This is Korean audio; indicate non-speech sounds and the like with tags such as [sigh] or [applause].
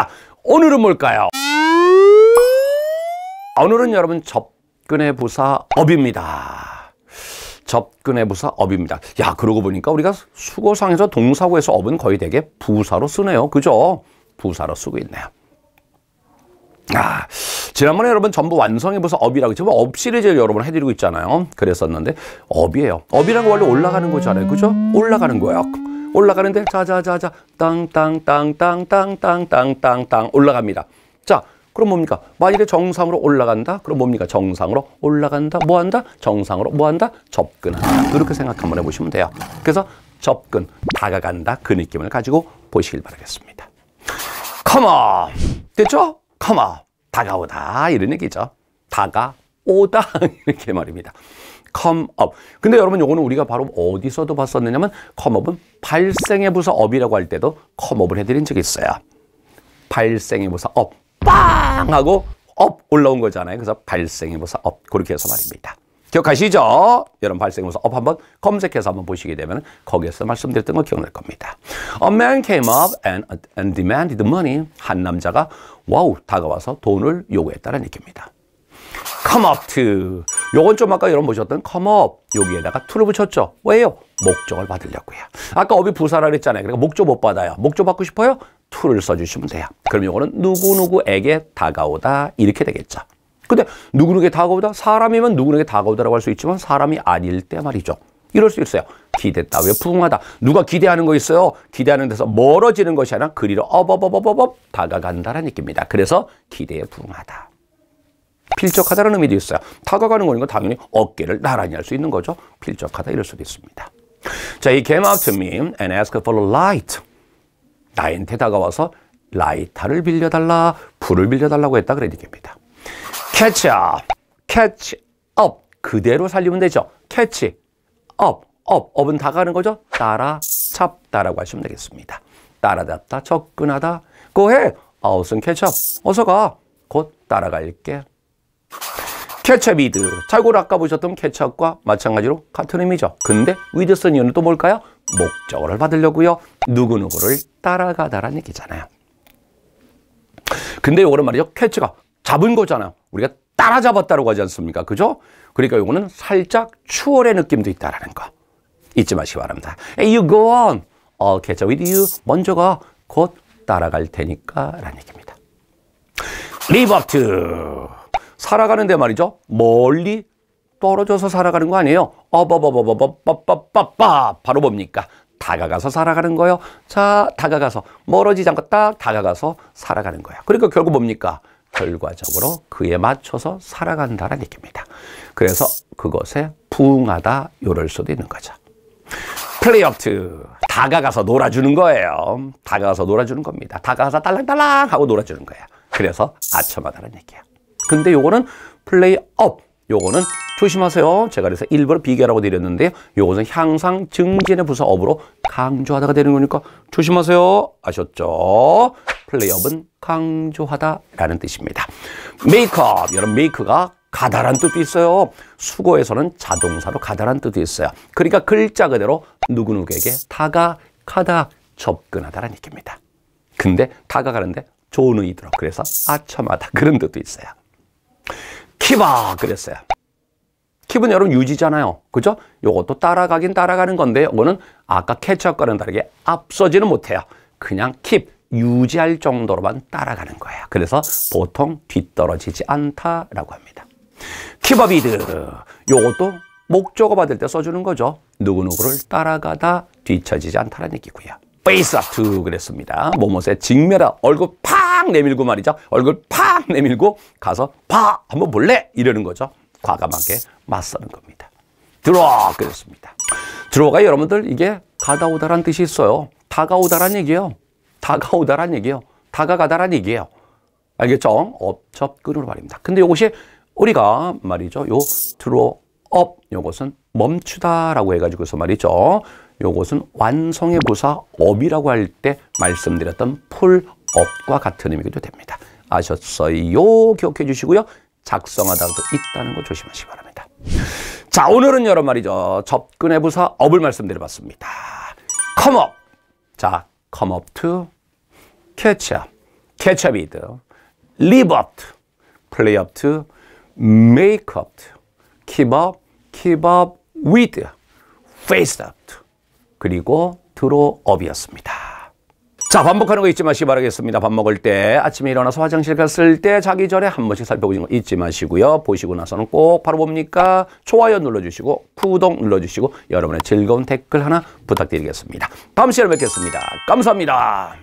있다. 오늘은 뭘까요? 오늘은 여러분 접근의 부사 업입니다. 접근의 부사 업입니다. 야 그러고 보니까 우리가 수고상에서 동사고에서 업은 거의 되게 부사로 쓰네요. 그죠? 부사로 쓰고 있네요. 아. 지난번에 여러분 전부 완성해보서 업이라고 제죠업 시리즈를 여러분 해드리고 있잖아요. 그랬었는데 업이에요. 업이라는 거 원래 올라가는 거잖아요. 그죠? 올라가는 거예요. 올라가는데 자자자자 땅땅땅땅땅땅땅땅땅 올라갑니다. 자 그럼 뭡니까? 만약에 정상으로 올라간다? 그럼 뭡니까? 정상으로 올라간다? 뭐 한다? 정상으로 뭐 한다? 접근한다. 그렇게 생각 한번 해보시면 돼요. 그래서 접근, 다가간다 그 느낌을 가지고 보시길 바라겠습니다. 컴온! 됐죠? 컴온! 다가오다 이런 얘기죠. 다가오다 [laughs] 이렇게 말입니다. come up. 근데 여러분 요거는 우리가 바로 어디서도 봤었느냐면 come up은 발생의 부사 up이라고 할 때도 come up을 해드린 적이 있어요. 발생의 부사 up 빵 하고 up 올라온 거잖아요. 그래서 발생의 부사 up 그렇게 해서 말입니다. 기억하시죠? 여러분 발생문서 업 한번 검색해서 한번 보시게 되면 거기에서 말씀드렸던 걸 기억날 겁니다. A man came up and, and demanded money. 한 남자가 와우 다가와서 돈을 요구했다는 얘기입니다. come up to 요건 좀 아까 여러분 보셨던 come up 여기에다가 to를 붙였죠 왜요? 목적을 받으려고요 아까 업이 부사라 그잖아요 그러니까 목적 못 받아요 목적 받고 싶어요? to를 써주시면 돼요 그럼 요거는 누구누구에게 다가오다 이렇게 되겠죠 근데 누구에게 다가오다? 사람이면 누구에게 다가오다라고 할 수 있지만 사람이 아닐 때 말이죠. 이럴 수 있어요. 기대 따위에 부흥하다 누가 기대하는 거 있어요? 기대하는 데서 멀어지는 것이 아니라 그리로 어버버버버버 다가간다는 얘기입니다 그래서 기대에 부흥하다 필적하다는 의미도 있어요. 다가가는 거니까 당연히 어깨를 나란히 할 수 있는 거죠. 필적하다 이럴 수도 있습니다. 자, he came out to me and asked for a light. 나한테 다가와서 라이터를 빌려달라, 불을 빌려달라고 했다 그런 얘기입니다. catch up, catch up 그대로 살리면 되죠. catch up, up, up은 다가는 거죠. 따라, 잡다라고 하시면 되겠습니다. 따라잡다, 접근하다, go ahead, out은 catch up, 어서 가, 곧 따라갈게. 캐쳐 미드. 자고 아까 보셨던 캐쳐과 마찬가지로 같은 의미죠. 근데 위드 쓴 이유는 또 뭘까요? 목적을 받으려고요. 누구누구를 따라가다라는 얘기잖아요. 근데 요거는 말이죠. 캐치가 잡은 거잖아요. 우리가 따라잡았다고 하지 않습니까? 그죠? 그러니까 이거는 살짝 추월의 느낌도 있다라는 거 잊지 마시기 바랍니다. Hey, you go on. I'll catch up with you. 먼저 가. 곧 따라갈 테니까 라는 얘기입니다. Live up to. 살아가는데 말이죠. 멀리 떨어져서 살아가는 거 아니에요. 어버버버버버버버버바 바로 뭡니까? 다가가서 살아가는 거요. 자, 다가가서 멀어지지 않고 딱 다가가서 살아가는 거야. 그러니까 결국 뭡니까? 결과적으로 그에 맞춰서 살아간다는 얘기입니다. 그래서 그것에 부응하다 요럴 수도 있는 거죠. 플레이업트 다가가서 놀아주는 거예요. 다가가서 놀아주는 겁니다. 다가가서 딸랑딸랑 하고 놀아주는 거예요 그래서 아첨하다는 얘기야. 근데 요거는 플레이업 요거는 조심하세요. 제가 그래서 일부러 비교라고 드렸는데요. 요것은 향상 증진의 부서업으로 강조하다가 되는 거니까 조심하세요. 아셨죠? 플레이업은 강조하다라는 뜻입니다. 메이크업, 여러분 메이크가 가다란 뜻도 있어요. 수고에서는 자동사로 가다란 뜻도 있어요. 그러니까 글자 그대로 누구누구에게 다가가다 접근하다라는 얘기입니다. 근데 다가가는데 좋은 의도 들어. 그래서 아첨하다 그런 뜻도 있어요. 키바 그랬어요. 킵은 여러분 유지잖아요. 그죠? 요것도 따라가긴 따라가는 건데 요거는 아까 캐치업과는 다르게 앞서지는 못해요. 그냥 킵, 유지할 정도로만 따라가는 거예요. 그래서 보통 뒤떨어지지 않다라고 합니다. 키바비드 요것도 목적어 받을 때 써주는 거죠. 누구누구를 따라가다 뒤처지지 않다는 얘기고요. 페이스아트 그랬습니다. 모모세 직면라 얼굴 팍 내밀고 말이죠. 얼굴 팍 내밀고 가서 팍 한번 볼래 이러는 거죠. 과감하게 맞서는 겁니다. 들어 와 그랬습니다. 들어가 여러분들 이게 가다오다란 뜻이 있어요. 다가오다란 얘기예요. 다가오다란 얘기예요. 다가가다란 얘기예요. 알겠죠? 업접 끊으로 말입니다. 근데 이것이 우리가 말이죠. 요 들어 업 요것은 멈추다라고 해가지고서 말이죠. 요것은 완성의 부사 업이라고 할 때 말씀드렸던 풀업과 같은 의미도 됩니다. 아셨어요? 기억해 주시고요. 작성하다도 있다는 거 조심하시기 바랍니다. 자, 오늘은 여러 말이죠. 접근의 부사 업을 말씀드려봤습니다. 컴업. 자, 컴업 투 캐첩, 캐첩이드, 리버트, 플레이업트, 메이크업트, 킵업, 킵업 위드, 페이스업트, 그리고 드로업이었습니다. 자 반복하는 거 잊지 마시기 바라겠습니다. 밥 먹을 때 아침에 일어나서 화장실 갔을 때 자기 전에 한 번씩 살펴보시거 잊지 마시고요. 보시고 나서는 꼭 바로 봅니까? 좋아요 눌러주시고 구독 눌러주시고 여러분의 즐거운 댓글 하나 부탁드리겠습니다. 다음 시간에 뵙겠습니다. 감사합니다.